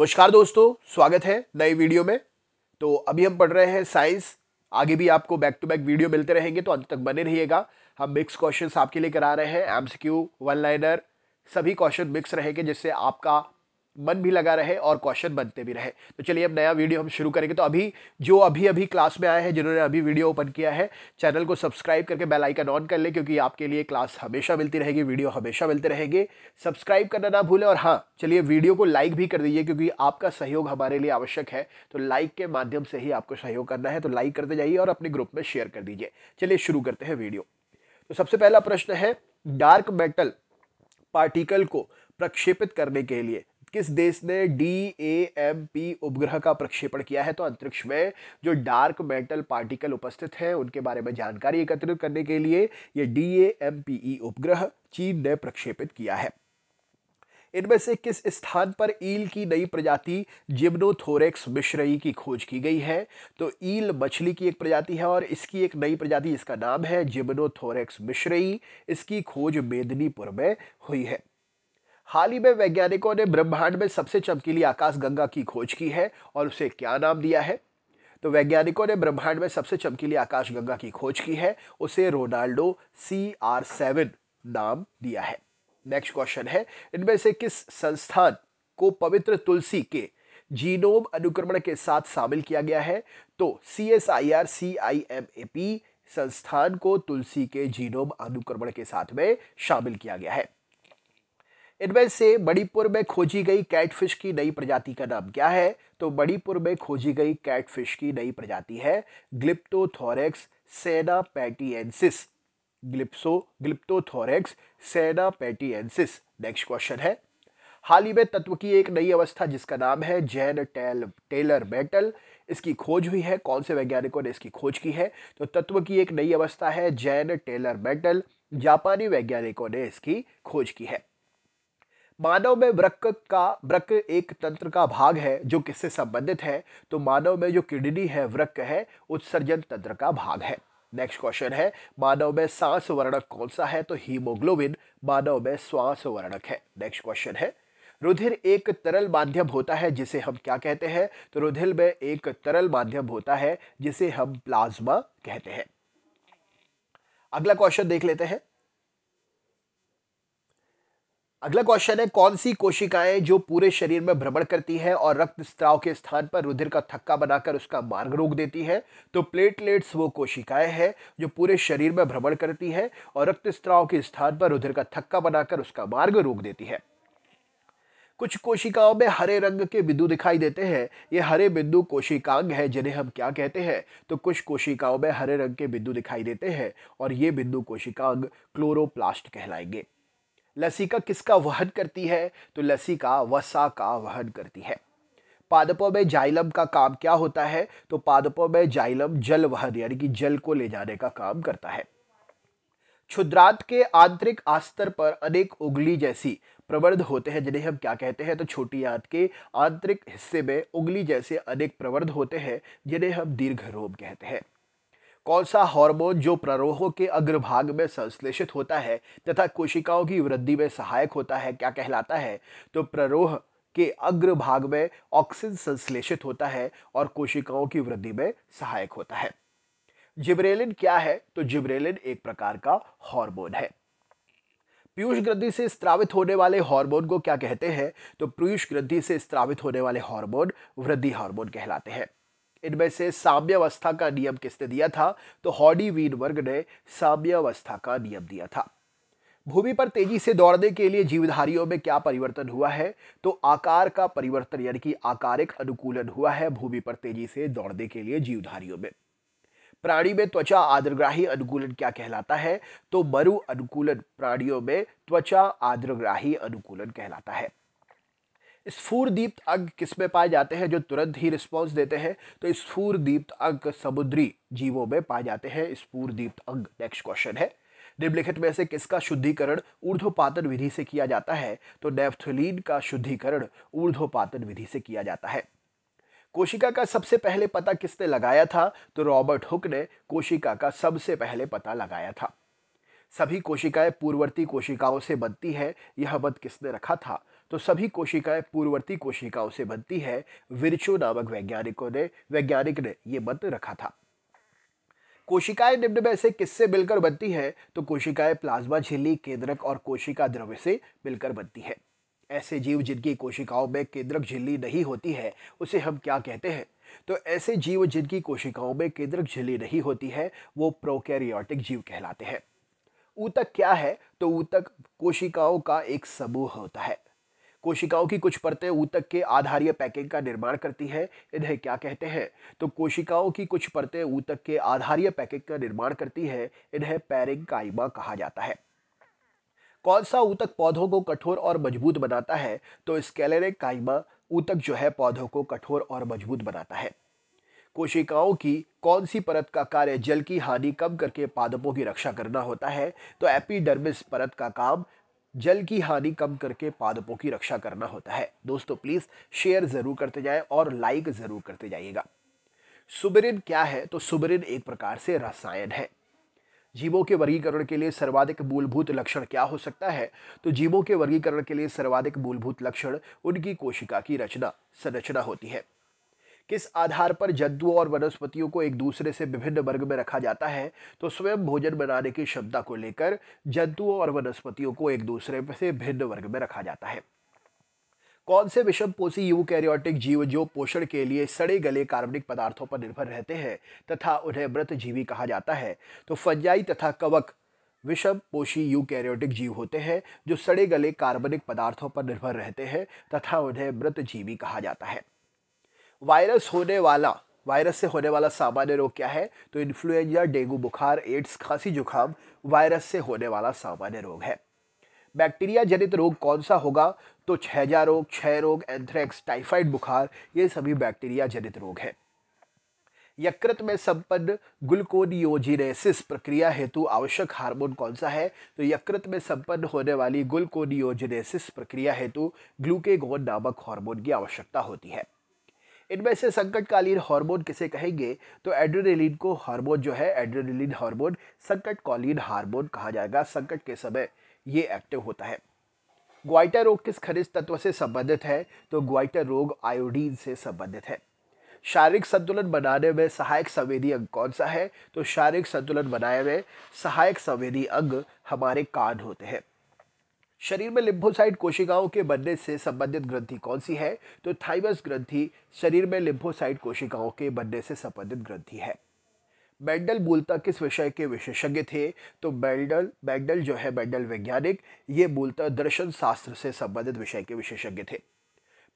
नमस्कार दोस्तों स्वागत है नए वीडियो में तो अभी हम पढ़ रहे हैं साइंस आगे भी आपको बैक टू बैक वीडियो मिलते रहेंगे तो अंत तक बने रहिएगा हम मिक्स क्वेश्चंस आपके लिए करा रहे हैं क्यू वन लाइनर सभी क्वेश्चन मिक्स रहेंगे जिससे आपका मन भी लगा रहे और क्वेश्चन बनते भी रहे तो चलिए अब नया वीडियो हम शुरू करेंगे तो अभी जो अभी अभी क्लास में आए हैं जिन्होंने अभी वीडियो ओपन किया है चैनल को सब्सक्राइब करके बेल आइकन ऑन कर लें क्योंकि आपके लिए क्लास हमेशा मिलती रहेगी वीडियो हमेशा मिलते रहेंगे सब्सक्राइब करना ना भूलें और हाँ चलिए वीडियो को लाइक भी कर दीजिए क्योंकि आपका सहयोग हमारे लिए आवश्यक है तो लाइक के माध्यम से ही आपको सहयोग करना है तो लाइक करते जाइए और अपने ग्रुप में शेयर कर दीजिए चलिए शुरू करते हैं वीडियो तो सबसे पहला प्रश्न है डार्क मेटल पार्टिकल को प्रक्षेपित करने के लिए किस देश ने डी ए एम पी उपग्रह का प्रक्षेपण किया है तो अंतरिक्ष में जो डार्क मेटल पार्टिकल उपस्थित हैं उनके बारे में जानकारी एकत्रित करने के लिए ये D A M P E उपग्रह चीन ने प्रक्षेपित किया है इनमें से किस स्थान पर ईल की नई प्रजाति जिम्नोथोरेक्स मिश्रई की खोज की गई है तो ईल मछली की एक प्रजाति है और इसकी एक नई प्रजाति इसका नाम है जिम्नोथोरेक्स मिश्रई इसकी खोज मेदिनीपुर में हुई है हाल ही में वैज्ञानिकों ने ब्रह्मांड में सबसे चमकीली आकाश गंगा की खोज की है और उसे क्या नाम दिया है तो वैज्ञानिकों ने ब्रह्मांड में सबसे चमकीली आकाश गंगा की खोज की है उसे रोनाल्डो सी आर सेवन नाम दिया है नेक्स्ट क्वेश्चन है इनमें से किस संस्थान को पवित्र तुलसी के जीनोम अनुक्रमण के साथ शामिल किया गया है तो C S I R C I M A P संस्थान को तुलसी के जीनोम अनुक्रमण के साथ में शामिल किया गया है इनमें से मणिपुर में खोजी गई कैटफिश की नई प्रजाति का नाम क्या है तो मणिपुर में खोजी गई कैटफिश की नई प्रजाति है ग्लिप्टोथोरेक्स सेना पैटीएंसिस ग्लिप्सो ग्लिप्टोथोरेक्स सेना पैटीएंसिस नेक्स्ट क्वेश्चन है हाल ही में तत्व की एक नई अवस्था जिसका नाम है जैन टेल टेलर मेटल इसकी खोज हुई है कौन से वैज्ञानिकों ने इसकी खोज की है तो तत्व की एक नई अवस्था है जैन टेलर मेटल जापानी वैज्ञानिकों ने इसकी खोज की है मानव में वृक का वृक एक तंत्र का भाग है जो किससे संबंधित है तो मानव में जो किडनी है वृक है उत्सर्जन तंत्र का भाग है नेक्स्ट क्वेश्चन है मानव में सांस वर्णक कौन सा है तो हीमोग्लोबिन मानव में श्वास वर्णक है नेक्स्ट क्वेश्चन है रुधिर एक तरल माध्यम होता है जिसे हम क्या कहते हैं तो रुधिर में एक तरल माध्यम होता है जिसे हम प्लाज्मा कहते हैं अगला क्वेश्चन देख लेते हैं अगला क्वेश्चन है कौन सी कोशिकाएं जो पूरे शरीर में भ्रमण करती है और रक्त स्त्राव के स्थान पर रुधिर का थक्का बनाकर उसका मार्ग रोक देती है तो प्लेटलेट्स वो कोशिकाएं हैं जो पूरे शरीर में भ्रमण करती है और रक्त स्त्राव के स्थान पर रुधिर का थक्का बनाकर उसका मार्ग रोक देती है कुछ कोशिकाओं में हरे रंग के बिंदु दिखाई देते हैं ये हरे बिंदु कोशिकांग है जिन्हें हम क्या कहते हैं तो कुछ कोशिकाओं में हरे रंग के बिंदु दिखाई देते हैं और ये बिंदु कोशिकांग क्लोरोप्लास्ट कहलाएंगे लसिका किसका वहन करती है तो लसिका वसा का वहन करती है पादपों में जाइलम का काम क्या होता है तो पादपों में जाइलम जल वहन यानी कि जल को ले जाने का काम करता है क्षुद्रांत के आंतरिक आस्तर पर अनेक उंगली जैसी प्रवर्ध होते हैं जिन्हें हम क्या कहते हैं तो छोटी आंत के आंतरिक हिस्से में उंगली जैसे अनेक प्रवर्ध होते हैं जिन्हें हम दीर्घ रोम कहते हैं कौन सा हार्मोन जो प्ररोह के अग्रभाग में संश्लेषित होता है तथा कोशिकाओं की वृद्धि में सहायक होता है क्या कहलाता है तो प्ररोह के अग्रभाग में ऑक्सीजन संश्लेषित होता है और कोशिकाओं की वृद्धि में सहायक होता है जिब्रेलिन क्या है तो जिब्रेलिन एक प्रकार का हार्मोन है पीयूष ग्रंथि से स्त्रावित होने वाले हार्मोन को क्या कहते हैं तो पीयूष ग्रंथि से स्त्रावित होने वाले हार्मोन वृद्धि हार्मोन कहलाते हैं इनमें से साम्यावस्था का नियम किसने दिया था तो हॉडी वर्ग ने साम्यावस्था का नियम दिया था भूमि पर तेजी से दौड़ने के लिए जीवधारियों में क्या परिवर्तन हुआ है तो आकार का परिवर्तन यानी कि आकारिक अनुकूलन हुआ है भूमि पर तेजी से दौड़ने के लिए जीवधारियों में प्राणी में त्वचा आदरग्राही अनुकूलन क्या कहलाता है तो मरु अनुकूलन प्राणियों में त्वचा आदरग्राही अनुकूलन कहलाता है स्फूर्दीप्त अग किसमें पाए जाते हैं जो तुरंत ही रिस्पॉन्स देते हैं तो स्फूर्दीप्त अग समुद्री जीवों में पाए जाते हैं स्फूर्दीप्त अग नेक्स्ट क्वेश्चन है निम्नलिखित में से किसका शुद्धिकरण ऊर्ध्वपातन विधि से किया जाता है तो नेफ्थलीन का शुद्धिकरण ऊर्ध्वपातन विधि से किया जाता है कोशिका का सबसे पहले पता किसने लगाया था तो रॉबर्ट हुक ने कोशिका का सबसे पहले पता लगाया था सभी कोशिकाएं पूर्ववर्ती कोशिकाओं से बनती है यह मत किसने रखा था तो सभी कोशिकाएं पूर्ववर्ती कोशिकाओं से बनती है विरचो नामक वैज्ञानिकों ने वैज्ञानिक ने ये मत रखा था कोशिकाएं निम्न में से किससे मिलकर बनती है तो कोशिकाएं प्लाज्मा झिल्ली केंद्रक और कोशिका द्रव्य से मिलकर बनती है ऐसे जीव जिनकी कोशिकाओं में केंद्रक झिल्ली नहीं होती है उसे हम क्या कहते हैं तो ऐसे जीव जिनकी कोशिकाओं में केंद्रक झिल्ली नहीं होती है वो प्रोकैरियोटिक जीव कहलाते हैं ऊतक क्या है तो ऊतक कोशिकाओं का एक समूह होता है कोशिकाओं की कुछ परतें ऊतक के आधारीय पैकिंग का निर्माण करती हैं इन्हें क्या कहते हैं तो कोशिकाओं की कुछ परतें ऊतक के आधारीय पैकिंग का निर्माण करती हैं इन्हें पैरिंग काइमा कहा जाता है कौन सा ऊतक पौधों को कठोर और मजबूत बनाता है तो स्केलेरिक काइमा ऊतक जो है पौधों को कठोर और मजबूत बनाता है कोशिकाओं की कौन सी परत का कार्य जल की हानि कम करके पादपों की रक्षा करना होता है तो एपीडर्मिस परत का काम जल की हानि कम करके पादपों की रक्षा करना होता है दोस्तों प्लीज़ शेयर ज़रूर करते जाएं और लाइक ज़रूर करते जाइएगा सुबरिन क्या है तो सुबरिन एक प्रकार से रसायन है जीवों के वर्गीकरण के लिए सर्वाधिक मूलभूत लक्षण क्या हो सकता है तो जीवों के वर्गीकरण के लिए सर्वाधिक मूलभूत लक्षण उनकी कोशिका की रचना संरचना होती है किस आधार पर जद्दू और वनस्पतियों को एक दूसरे से विभिन्न वर्ग में रखा जाता है तो स्वयं भोजन बनाने की क्षमता को लेकर जद्दुओं और वनस्पतियों को एक दूसरे से भिन्न वर्ग में रखा जाता है कौन से विषम पोषी यूकैरियोटिक जीव जो पोषण के लिए सड़े गले कार्बनिक पदार्थों पर निर्भर रहते हैं तथा उन्हें मृत जीवी कहा जाता है तो फंजाई तथा कवक विषम पोषी यूकैरियोटिक जीव होते हैं जो सड़े गले कार्बनिक पदार्थों पर निर्भर रहते हैं तथा उन्हें मृत जीवी कहा जाता है वायरस होने वाला वायरस से होने वाला सामान्य रोग क्या है तो इन्फ्लुएंजा डेंगू बुखार एड्स खांसी जुकाम वायरस से होने वाला सामान्य रोग है बैक्टीरिया जनित रोग कौन सा होगा तो छहजा रोग क्षय रोग एंथ्रेक्स टाइफाइड बुखार ये सभी बैक्टीरिया जनित रोग हैं यकृत में संपन्न ग्लूकोनियोजिनेसिस प्रक्रिया हेतु आवश्यक हार्मोन कौन सा है तो यकृत में संपन्न होने वाली ग्लूकोनियोजिनेसिस प्रक्रिया हेतु ग्लूकेगोन नामक हार्मोन की आवश्यकता होती है इनमें से संकटकालीन हार्मोन किसे कहेंगे तो एड्रेनलिन को हार्मोन जो है एड्रेनलिन हार्मोन संकटकालीन हार्मोन कहा जाएगा संकट के समय ये एक्टिव होता है ग्वाइटर रोग किस खनिज तत्व से संबंधित है तो ग्वाइटर रोग आयोडीन से संबंधित है शारीरिक संतुलन बनाने में सहायक संवेदी अंग कौन सा है तो शारीरिक संतुलन बनाने में सहायक संवेदी अंग हमारे कान होते हैं शरीर में लिम्फोसाइट कोशिकाओं के बनने से संबंधित ग्रंथि कौन सी है तो थाइमस ग्रंथि शरीर में लिम्फोसाइट कोशिकाओं के बनने से संबंधित ग्रंथि है मेंडल मूलतः किस विषय के विशेषज्ञ थे तो मेंडल मेंडल जो है मेंडल वैज्ञानिक ये मूलतः दर्शन शास्त्र से संबंधित विषय के विशेषज्ञ थे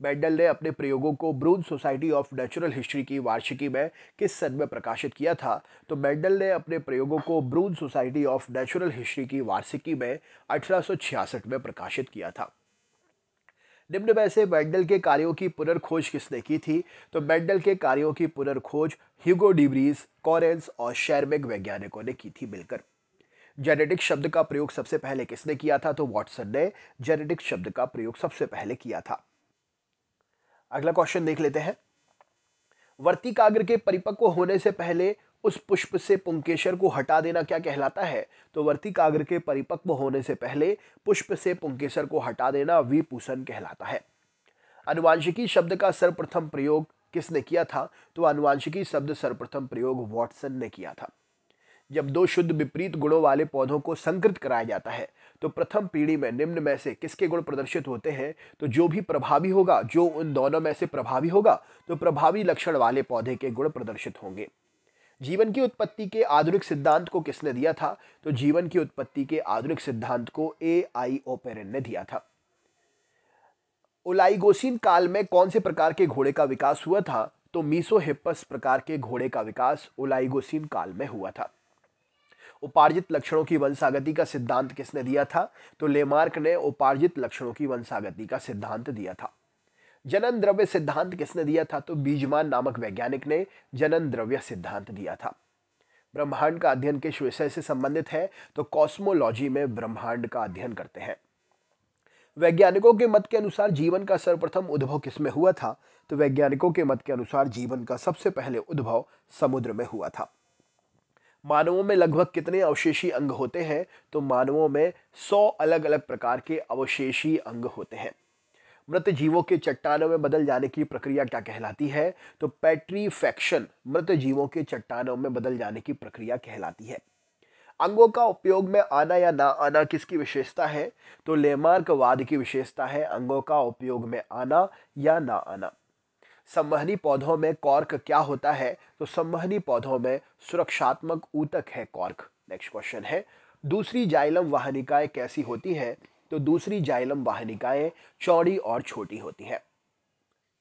मेंडल ने अपने प्रयोगों को Brunn Society of Natural History की वार्षिकी में किस सन में प्रकाशित किया था तो मैंडल ने अपने प्रयोगों को Brunn Society of Natural History की वार्षिकी में अठारह में प्रकाशित किया था निम्न में से मैंडल के कार्यों की पुनर्खोज किसने की थी तो मैंडल के कार्यों की पुनर्खोज ह्यूगो डिब्रीज कॉरेंस और शेरमेग वैज्ञानिकों ने की थी मिलकर जेनेटिक शब्द का प्रयोग सबसे पहले किसने किया था तो वॉटसन ने जेनेटिक शब्द का प्रयोग सबसे पहले किया था अगला क्वेश्चन देख लेते हैं वर्तिकाग्र के परिपक्व होने से पहले उस पुष्प से पुंकेशर को हटा देना क्या कहलाता है तो वर्तिकाग्र के परिपक्व होने से पहले पुष्प से पुंकेशर को हटा देना विपूषण कहलाता है अनुवांशिकी शब्द का सर्वप्रथम प्रयोग किसने किया था तो अनुवांशिकी शब्द सर्वप्रथम प्रयोग वॉटसन ने किया था जब दो शुद्ध विपरीत गुणों वाले पौधों को संकृत कराया जाता है तो प्रथम पीढ़ी में निम्न में से किसके गुण प्रदर्शित होते हैं तो जो भी प्रभावी होगा जो उन दोनों में से प्रभावी होगा तो प्रभावी लक्षण वाले पौधे के गुण प्रदर्शित होंगे जीवन की उत्पत्ति के आधुनिक सिद्धांत को किसने दिया था तो जीवन की उत्पत्ति के आधुनिक सिद्धांत को ए आई ओपेर ने दिया था ओलाइगोसिन काल में कौन से प्रकार के घोड़े का विकास हुआ था तो मीसोहिपस प्रकार के घोड़े का विकास ओलाइगोसिन काल में हुआ था उपार्जित लक्षणों की वंशागति का सिद्धांत किसने दिया था तो लेमार्क ने उपार्जित लक्षणों की वंशागति का सिद्धांत दिया था जनन द्रव्य सिद्धांत किसने दिया था तो बीजमान नामक वैज्ञानिक ने जनन द्रव्य सिद्धांत दिया था ब्रह्मांड का अध्ययन किस विषय से संबंधित है तो कॉस्मोलॉजी में ब्रह्मांड का अध्ययन करते हैं वैज्ञानिकों के मत के अनुसार जीवन का सर्वप्रथम उद्भव किसमें हुआ था तो वैज्ञानिकों के मत के अनुसार जीवन का सबसे पहले उद्भव समुद्र में हुआ था मानवों में लगभग कितने अवशेषी अंग होते हैं तो मानवों में सौ अलग अलग प्रकार के अवशेषी अंग होते हैं मृत जीवों के चट्टानों में बदल जाने की प्रक्रिया क्या कहलाती है तो पैट्रीफैक्शन मृत जीवों के चट्टानों में बदल जाने की प्रक्रिया कहलाती है अंगों का उपयोग में आना या ना आना किसकी विशेषता है तो लेमार्कवाद की विशेषता है अंगों का उपयोग में आना या ना आना संवहनी पौधों में कॉर्क क्या होता है तो संवहनी पौधों में सुरक्षात्मक ऊतक है कॉर्क नेक्स्ट क्वेश्चन है दूसरी जाइलम वाहनिकाएं कैसी होती है तो दूसरी जाइलम वाहनिकाएं चौड़ी और छोटी होती हैं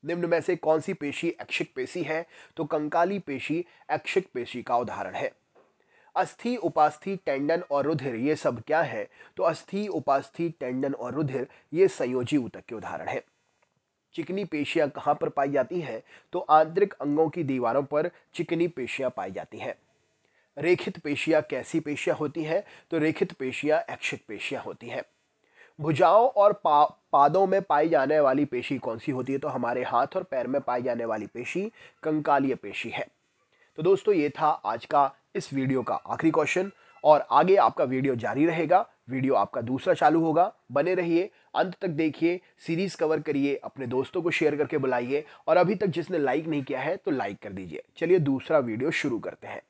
निम्न में से कौन सी पेशी एक्शिक पेशी है तो कंकाली पेशी एक्शिक पेशी का उदाहरण है अस्थि उपास्थि टेंडन और रुधिर ये सब क्या है तो अस्थि उपास्थि टेंडन और रुधिर ये संयोजी ऊतक के उदाहरण है चिकनी पेशियाँ कहाँ पर पाई जाती हैं तो आंतरिक अंगों की दीवारों पर चिकनी पेशियाँ पाई जाती हैं रेखित पेशियाँ कैसी पेशियाँ होती हैं तो रेखित पेशियाँ एक्शित पेशियाँ होती हैं भुजाओं और पा पादों में पाई जाने वाली पेशी कौन सी होती है तो हमारे हाथ और पैर में पाई जाने वाली पेशी कंकालीय पेशी है तो दोस्तों ये था आज का इस वीडियो का आखिरी क्वेश्चन और आगे आपका वीडियो जारी रहेगा वीडियो आपका दूसरा चालू होगा बने रहिए अंत तक देखिए सीरीज़ कवर करिए अपने दोस्तों को शेयर करके बुलाइए और अभी तक जिसने लाइक नहीं किया है तो लाइक कर दीजिए चलिए दूसरा वीडियो शुरू करते हैं